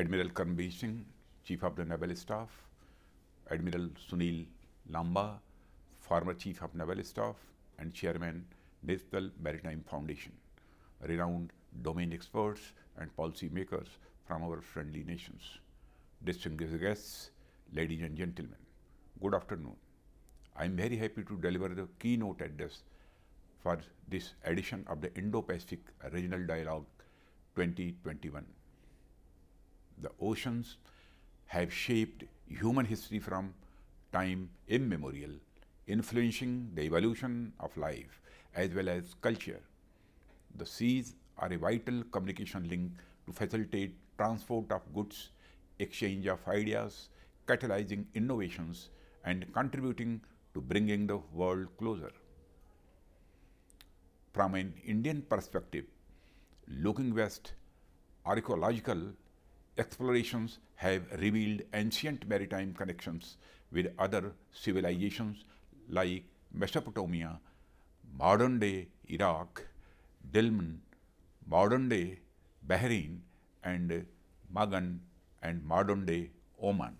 Admiral Karmbir Singh, Chief of the Naval Staff, Admiral Sunil Lamba, former Chief of Naval Staff and Chairman National Maritime Foundation, renowned domain experts and policy makers from our friendly nations. Distinguished guests, ladies and gentlemen, good afternoon. I am very happy to deliver the keynote address for this edition of the Indo-Pacific Regional Dialogue 2021 the oceans have shaped human history from time immemorial, influencing the evolution of life as well as culture. The seas are a vital communication link to facilitate transport of goods, exchange of ideas, catalyzing innovations and contributing to bringing the world closer. From an Indian perspective, looking west, archaeological explorations have revealed ancient maritime connections with other civilizations like Mesopotamia, modern day Iraq, Dilmun, modern day Bahrain, and Magan and modern day Oman.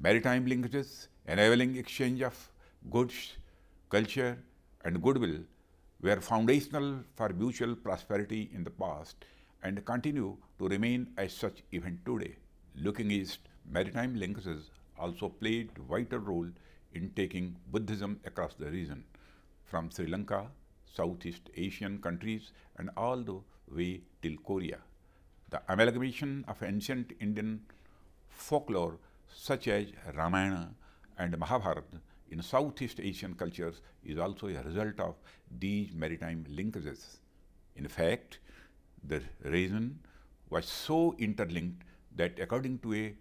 Maritime linkages enabling exchange of goods, culture, and goodwill were foundational for mutual prosperity in the past and continue to remain as such even today. Looking east, maritime linkages also played vital role in taking Buddhism across the region, from Sri Lanka, Southeast Asian countries and all the way till Korea. The amalgamation of ancient Indian folklore such as Ramayana and Mahabharata in Southeast Asian cultures is also a result of these maritime linkages. In fact, the reason was so interlinked that according to a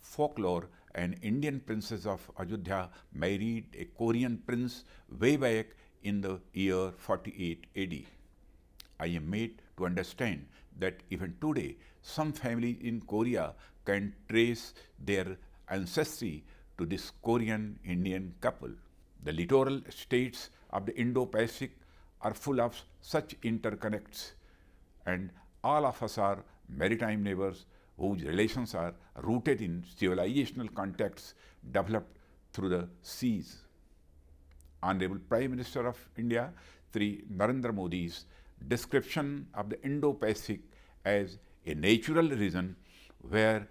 folklore, an Indian princess of Ajudhya married a Korean prince way back in the year 48 AD. I am made to understand that even today, some families in Korea can trace their ancestry to this Korean Indian couple. The littoral states of the Indo-Pacific are full of such interconnects and all of us are maritime neighbors whose relations are rooted in civilizational contacts developed through the seas. Honorable Prime Minister of India, Sri Narendra Modi's description of the Indo-Pacific as a natural region where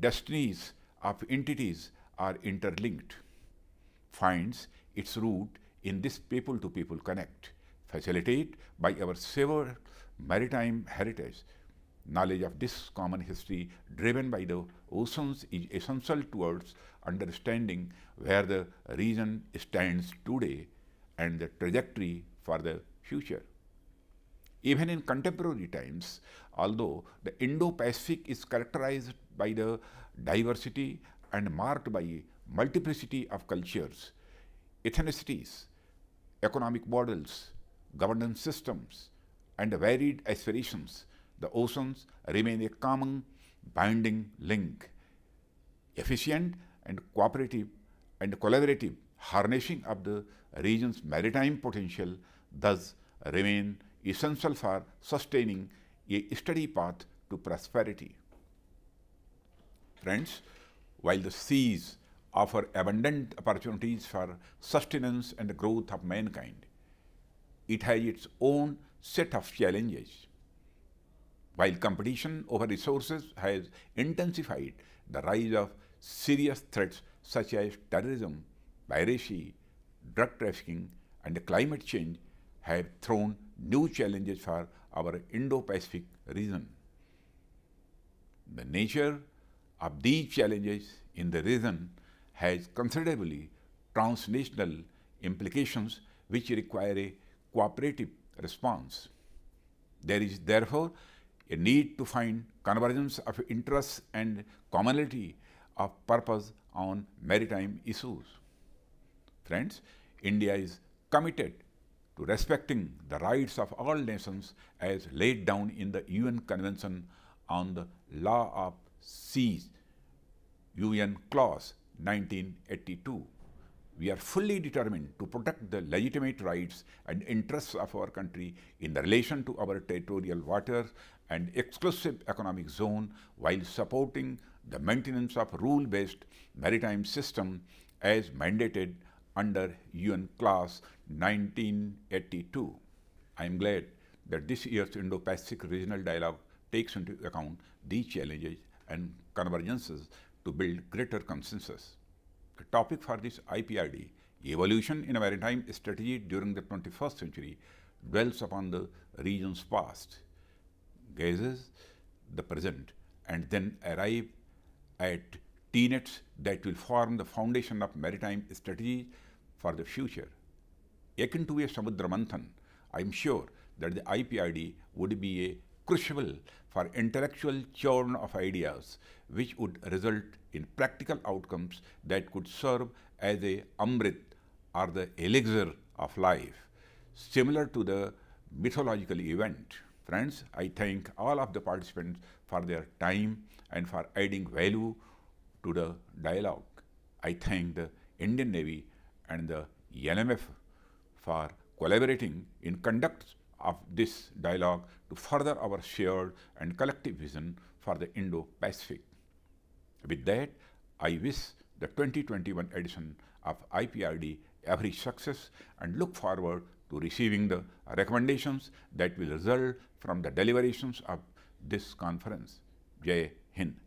destinies of entities are interlinked finds its root in this people-to-people -people connect facilitate by our shared maritime heritage. Knowledge of this common history driven by the oceans is essential towards understanding where the region stands today and the trajectory for the future. Even in contemporary times, although the Indo-Pacific is characterized by the diversity and marked by multiplicity of cultures, ethnicities, economic models, governance systems, and varied aspirations, the oceans remain a common binding link. Efficient and cooperative and collaborative harnessing of the region's maritime potential thus remain essential for sustaining a steady path to prosperity. Friends, while the seas offer abundant opportunities for sustenance and growth of mankind, it has its own set of challenges. While competition over resources has intensified, the rise of serious threats such as terrorism, piracy, drug trafficking, and climate change have thrown new challenges for our Indo-Pacific region. The nature of these challenges in the region has considerably transnational implications which require a cooperative response. There is therefore a need to find convergence of interests and commonality of purpose on maritime issues. Friends, India is committed to respecting the rights of all nations as laid down in the UN Convention on the Law of Seas, UN Clause 1982 we are fully determined to protect the legitimate rights and interests of our country in relation to our territorial waters and exclusive economic zone while supporting the maintenance of rule-based maritime system as mandated under UN Class 1982. I am glad that this year's Indo-Pacific Regional Dialogue takes into account these challenges and convergences to build greater consensus. The topic for this IPRD, Evolution in a Maritime Strategy During the 21st Century, dwells upon the region's past, gazes the present, and then arrive at tenets that will form the foundation of maritime strategy for the future. Akin to a Samudra Manthan, I am sure that the IPRD would be a Crucial for intellectual churn of ideas which would result in practical outcomes that could serve as a amrit or the elixir of life, similar to the mythological event. Friends, I thank all of the participants for their time and for adding value to the dialogue. I thank the Indian Navy and the NMF for collaborating in conducting of this dialogue to further our shared and collective vision for the Indo-Pacific. With that, I wish the 2021 edition of IPRD every success and look forward to receiving the recommendations that will result from the deliberations of this conference. Jai Hind.